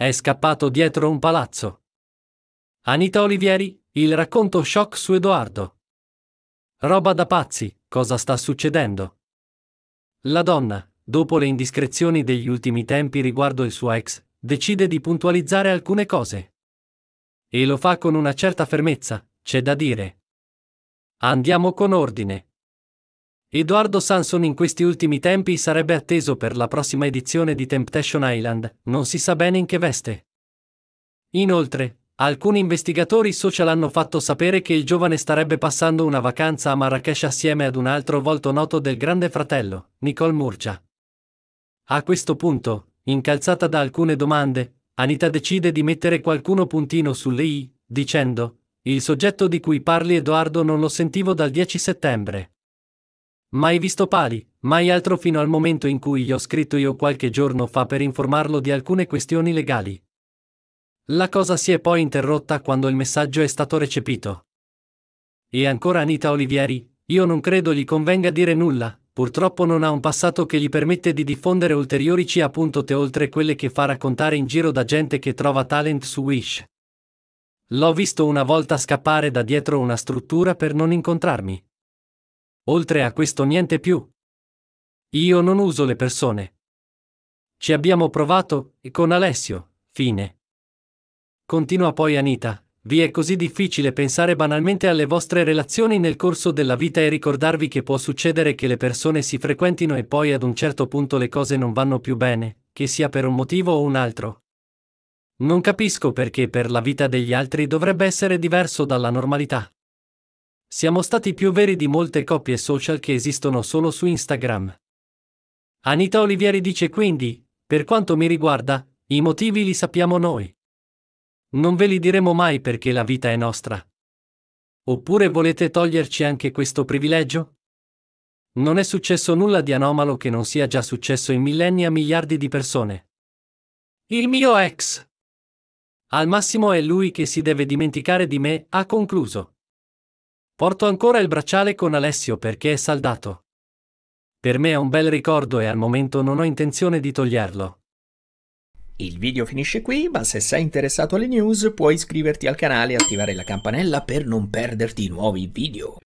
È scappato dietro un palazzo. Anita Olivieri, il racconto shock su Edoardo. Roba da pazzi, cosa sta succedendo? La donna, dopo le indiscrezioni degli ultimi tempi riguardo il suo ex, decide di puntualizzare alcune cose. E lo fa con una certa fermezza, c'è da dire. Andiamo con ordine. Edoardo Sanson in questi ultimi tempi sarebbe atteso per la prossima edizione di Temptation Island, non si sa bene in che veste. Inoltre, alcuni investigatori social hanno fatto sapere che il giovane starebbe passando una vacanza a Marrakesh assieme ad un altro volto noto del grande fratello, Nicole Murcia. A questo punto, incalzata da alcune domande, Anita decide di mettere qualcuno puntino sulle i, dicendo, il soggetto di cui parli Edoardo non lo sentivo dal 10 settembre. Mai visto Pali, mai altro fino al momento in cui gli ho scritto io qualche giorno fa per informarlo di alcune questioni legali. La cosa si è poi interrotta quando il messaggio è stato recepito. E ancora Anita Olivieri, io non credo gli convenga dire nulla, purtroppo non ha un passato che gli permette di diffondere ulteriori C.te oltre quelle che fa raccontare in giro da gente che trova talent su Wish. L'ho visto una volta scappare da dietro una struttura per non incontrarmi. Oltre a questo niente più. Io non uso le persone. Ci abbiamo provato, e con Alessio, fine. Continua poi Anita, vi è così difficile pensare banalmente alle vostre relazioni nel corso della vita e ricordarvi che può succedere che le persone si frequentino e poi ad un certo punto le cose non vanno più bene, che sia per un motivo o un altro. Non capisco perché per la vita degli altri dovrebbe essere diverso dalla normalità. Siamo stati più veri di molte coppie social che esistono solo su Instagram. Anita Olivieri dice quindi, per quanto mi riguarda, i motivi li sappiamo noi. Non ve li diremo mai perché la vita è nostra. Oppure volete toglierci anche questo privilegio? Non è successo nulla di anomalo che non sia già successo in millenni a miliardi di persone. Il mio ex. Al massimo è lui che si deve dimenticare di me, ha concluso. Porto ancora il bracciale con Alessio perché è saldato. Per me è un bel ricordo e al momento non ho intenzione di toglierlo. Il video finisce qui, ma se sei interessato alle news puoi iscriverti al canale e attivare la campanella per non perderti i nuovi video.